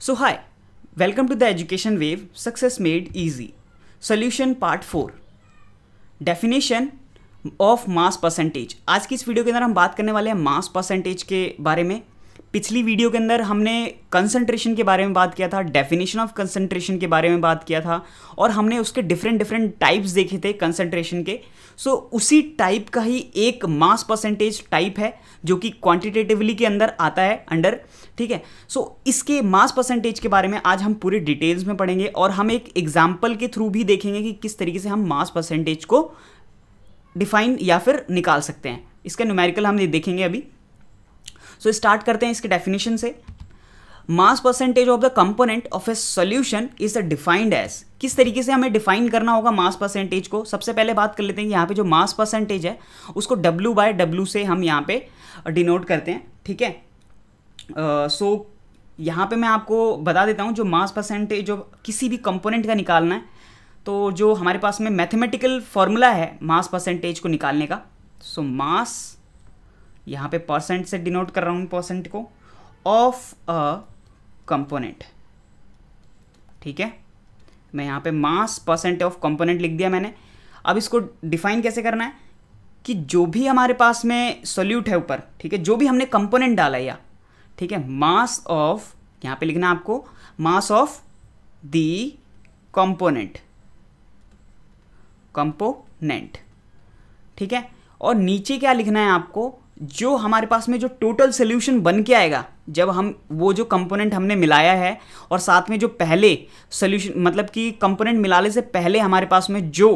so hi welcome to the education wave success made easy solution part four definition of mass percentage आज की इस video के अंदर हम बात करने वाले हैं मास परसेंटेज के बारे में पिछली वीडियो के अंदर हमने कंसंट्रेशन के बारे में बात किया था डेफिनेशन ऑफ कंसंट्रेशन के बारे में बात किया था और हमने उसके डिफरेंट डिफरेंट टाइप्स देखे थे कंसंट्रेशन के सो so, उसी टाइप का ही एक मास परसेंटेज टाइप है जो कि क्वांटिटेटिवली के अंदर आता है अंडर ठीक है सो so, इसके मास परसेंटेज के बारे में आज हम पूरे डिटेल्स में पढ़ेंगे और हम एक एग्जाम्पल के थ्रू भी देखेंगे कि किस तरीके से हम मास परसेंटेज को डिफाइन या फिर निकाल सकते हैं इसका न्यूमेरिकल हम देखेंगे अभी सो so, स्टार्ट करते हैं इसके डेफिनेशन से mass percentage of the component of a solution is a defined as किस तरीके से हमें डिफाइन करना होगा मास परसेंटेज को सबसे पहले बात कर लेते हैं यहाँ पे जो मास परसेंटेज है उसको डब्ल्यू बाय डब्ल्यू से हम यहाँ पे डिनोट करते हैं ठीक है सो uh, so, यहाँ पे मैं आपको बता देता हूँ जो मास परसेंटेज जो किसी भी कंपोनेंट का निकालना है तो जो हमारे पास में मैथमेटिकल फॉर्मूला है मास परसेंटेज को निकालने का सो मास यहाँ पे परसेंट से डिनोट कर रहा हूँ परसेंट को ऑफ अ कंपोनेंट ठीक है मैं यहाँ पे मास परसेंट ऑफ कंपोनेंट लिख दिया मैंने अब इसको डिफाइन कैसे करना है कि जो भी हमारे पास में सोल्यूट है ऊपर ठीक है जो भी हमने कंपोनेंट डाला या ठीक है मास ऑफ यहाँ पे लिखना आपको mass of the component component ठीक है और नीचे क्या लिखना है आपको जो हमारे पास में जो टोटल सोल्यूशन बन के आएगा जब हम वो जो कंपोनेंट हमने मिलाया है और साथ में जो पहले सोल्यूशन मतलब कि कंपोनेंट मिलाने से पहले हमारे पास में जो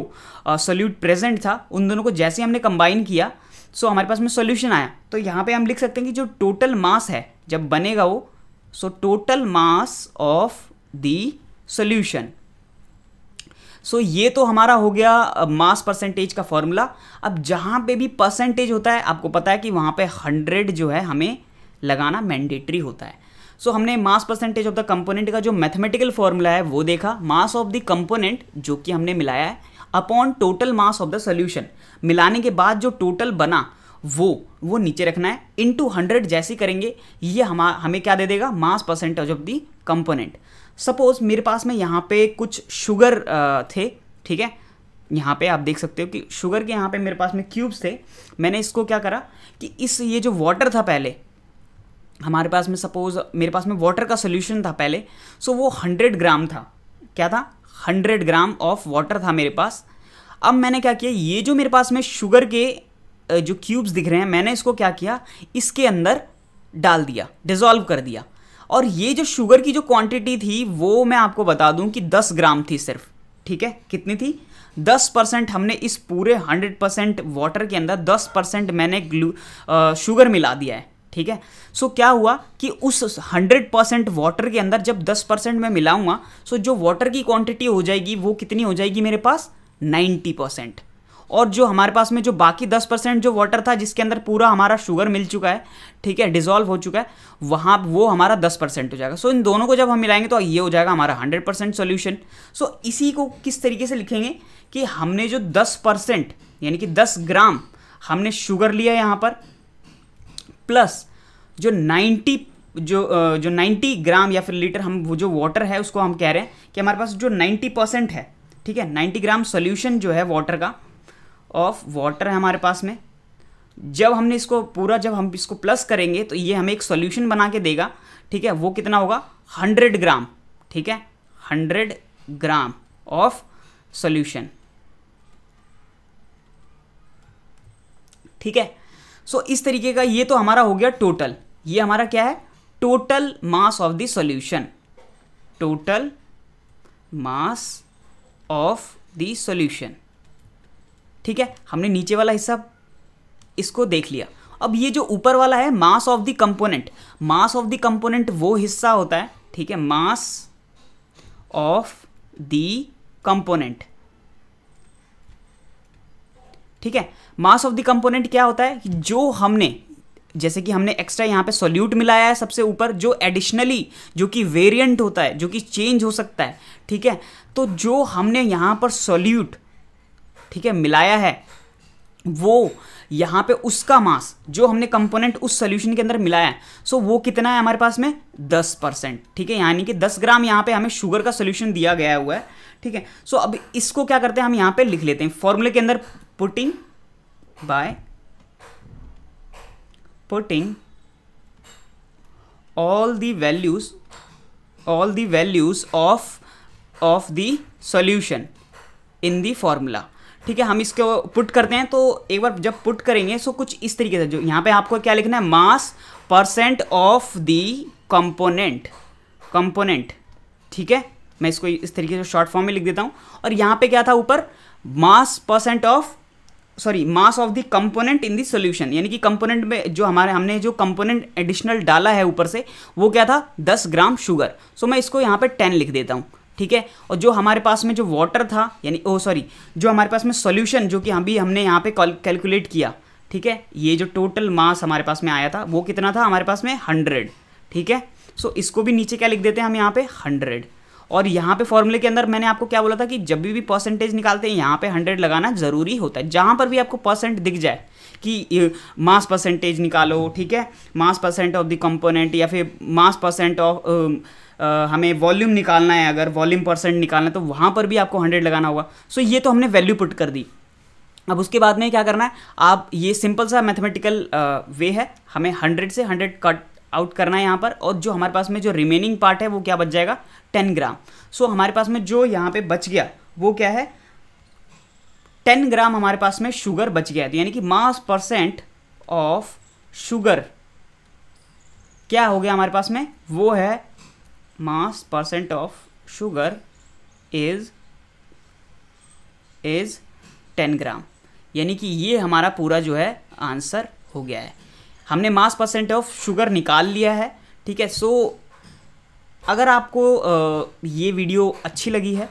सोल्यूट प्रेजेंट था उन दोनों को जैसे हमने कंबाइन किया सो हमारे पास में सोल्यूशन आया तो यहाँ पे हम लिख सकते हैं कि जो टोटल मास है जब बनेगा वो so total mass of the solution so so, ये तो हमारा हो गया मास परसेंटेज का फॉर्मूला अब जहाँ पे भी परसेंटेज होता है आपको पता है कि वहाँ पे हंड्रेड जो है हमें लगाना मैंडेटरी होता है सो so, हमने mass percentage of the component का जो मैथमेटिकल फॉर्मूला है वो देखा मास ऑफ द कंपोनेंट जो कि हमने मिलाया है upon total mass of the solution मिलाने के बाद जो टोटल बना वो वो नीचे रखना है इन टू हंड्रेड जैसे करेंगे ये हम हमें क्या दे देगा mass percentage of the component suppose मेरे पास में यहाँ पे कुछ शुगर थे ठीक है यहाँ पे आप देख सकते हो कि शुगर के यहाँ पे मेरे पास में क्यूब्स थे मैंने इसको क्या करा कि इस ये जो वाटर था पहले हमारे पास में सपोज़ मेरे पास में वाटर का सोल्यूशन था पहले सो वो हंड्रेड ग्राम था क्या था हंड्रेड ग्राम ऑफ वाटर था मेरे पास अब मैंने क्या किया ये जो मेरे पास में शुगर के जो क्यूब्स दिख रहे हैं मैंने इसको क्या किया इसके अंदर डाल दिया डिज़ोल्व कर दिया और ये जो शुगर की जो क्वांटिटी थी वो मैं आपको बता दूं कि 10 ग्राम थी सिर्फ ठीक है कितनी थी 10 परसेंट हमने इस पूरे 100 परसेंट वाटर के अंदर 10 परसेंट मैंने ग्लू आ, शुगर मिला दिया है ठीक है सो so, क्या हुआ कि उस 100 परसेंट वाटर के अंदर जब 10 परसेंट मैं मिलाऊंगा सो so जो वाटर की क्वांटिटी हो जाएगी वो कितनी हो जाएगी मेरे पास 90 परसेंट और जो हमारे पास में जो बाकी दस परसेंट जो वाटर था जिसके अंदर पूरा हमारा शुगर मिल चुका है ठीक है डिजोल्व हो चुका है वहाँ वो हमारा दस परसेंट हो जाएगा सो so, इन दोनों को जब हम मिलाएंगे तो ये हो जाएगा हमारा हंड्रेड परसेंट सोल्यूशन सो इसी को किस तरीके से लिखेंगे कि हमने जो दस परसेंट यानी कि दस ग्राम हमने शुगर लिया यहाँ पर प्लस जो नाइन्टी जो जो नाइन्टी ग्राम या फिर लीटर हम वो जो वाटर है उसको हम कह रहे हैं कि हमारे पास जो नाइन्टी परसेंट है ठीक है 90 ग्राम सोल्यूशन जो है वाटर का ऑफ वाटर है हमारे पास में जब हमने इसको पूरा जब हम इसको प्लस करेंगे तो ये हमें एक सॉल्यूशन बना के देगा ठीक है वो कितना होगा हंड्रेड ग्राम ठीक है हंड्रेड ग्राम ऑफ सॉल्यूशन ठीक है सो so, इस तरीके का ये तो हमारा हो गया टोटल ये हमारा क्या है total mass of the solution total mass of the solution ठीक है हमने नीचे वाला हिस्सा इसको देख लिया अब ये जो ऊपर वाला है mass of the component mass of the component वो हिस्सा होता है ठीक है मास ऑफ द कंपोनेंट ठीक है मास ऑफ द कंपोनेंट क्या होता है जो हमने जैसे कि हमने एक्स्ट्रा यहां पे सॉल्यूट मिलाया है सबसे ऊपर जो एडिशनली जो कि वेरिएंट होता है जो कि चेंज हो सकता है ठीक है तो जो हमने यहां पर सॉल्यूट ठीक है मिलाया है वो यहाँ पे उसका मास जो हमने कंपोनेंट उस सोल्यूशन के अंदर मिलाया है सो वो कितना है हमारे पास में दस परसेंट ठीक है यानी कि दस ग्राम यहाँ पे हमें शुगर का सोल्यूशन दिया गया हुआ है ठीक है सो अब इसको क्या करते हैं हम यहाँ पे लिख लेते हैं फॉर्मूले के अंदर putting by putting all the values all the values of of the solution in the formula ठीक है हम इसको पुट करते हैं तो एक बार जब पुट करेंगे सो कुछ इस तरीके से जो यहाँ पे आपको क्या लिखना है mass percent of the component component ठीक है मैं इसको इस तरीके से शॉर्ट फॉर्म में लिख देता हूँ और यहाँ पे क्या था ऊपर mass percent of sorry mass of the component in the solution यानी कि कंपोनेंट में जो हमारे हमने जो कंपोनेंट एडिशनल डाला है ऊपर से वो क्या था 10 ग्राम शुगर सो so, मैं इसको यहाँ पे 10 लिख देता हूँ ठीक है और जो हमारे पास में जो वाटर था यानी ओ oh, सॉरी जो हमारे पास में सोल्यूशन जो कि हम भी हमने यहाँ पे कैलकुलेट किया ठीक है ये जो टोटल मास हमारे पास में आया था वो कितना था हमारे पास में हंड्रेड ठीक है सो so, इसको भी नीचे क्या लिख देते हैं हम यहाँ पे हंड्रेड और यहाँ पे फॉर्मूले के अंदर मैंने आपको क्या बोला था कि जब भी परसेंटेज निकालते हैं यहाँ पे हंड्रेड लगाना ज़रूरी होता है जहाँ पर भी आपको परसेंट दिख जाए कि मास परसेंटेज निकालो ठीक है mass percent of the component या फिर मास परसेंट ऑफ हमें वॉल्यूम निकालना है अगर वॉल्यूम परसेंट निकालना है तो वहाँ पर भी आपको हंड्रेड लगाना होगा सो so, ये तो हमने वैल्यू पुट कर दी अब उसके बाद में क्या करना है आप ये सिंपल सा मैथमेटिकल वे है हमें हंड्रेड से हंड्रेड कट आउट करना है यहाँ पर और जो हमारे पास में जो रिमेनिंग पार्ट है वो क्या बच जाएगा टेन ग्राम सो हमारे पास में जो यहाँ पे बच गया वो क्या है टेन ग्राम हमारे पास में शुगर बच गया है तो यानी कि मास परसेंट ऑफ शुगर क्या हो गया हमारे पास में वो है mass percent of sugar is is ten gram यानी कि ये हमारा पूरा जो है आंसर हो गया है हमने मास परसेंट ऑफ शुगर निकाल लिया है ठीक है सो अगर आपको ये वीडियो अच्छी लगी है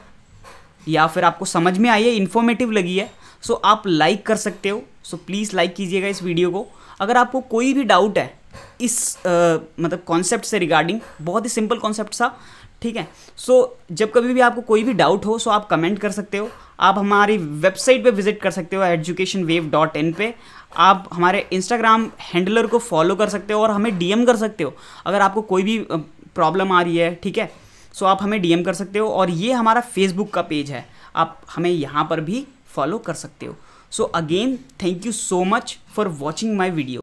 या फिर आपको समझ में आई है इन्फॉर्मेटिव लगी है सो आप लाइक कर सकते हो सो प्लीज़ लाइक कीजिएगा इस वीडियो को अगर आपको कोई भी डाउट है इस आ, मतलब कॉन्सेप्ट से रिगार्डिंग बहुत ही सिंपल कॉन्सेप्ट सा ठीक है सो so, जब कभी भी आपको कोई भी डाउट हो सो आप कमेंट कर सकते हो आप हमारी वेबसाइट पे विजिट कर सकते हो एजुकेशन वेव डॉट इन पर आप हमारे इंस्टाग्राम हैंडलर को फॉलो कर सकते हो और हमें डीएम कर सकते हो अगर आपको कोई भी प्रॉब्लम आ रही है ठीक है सो आप हमें डीएम कर सकते हो और ये हमारा फेसबुक का पेज है आप हमें यहाँ पर भी फॉलो कर सकते हो so again thank you so much for watching my video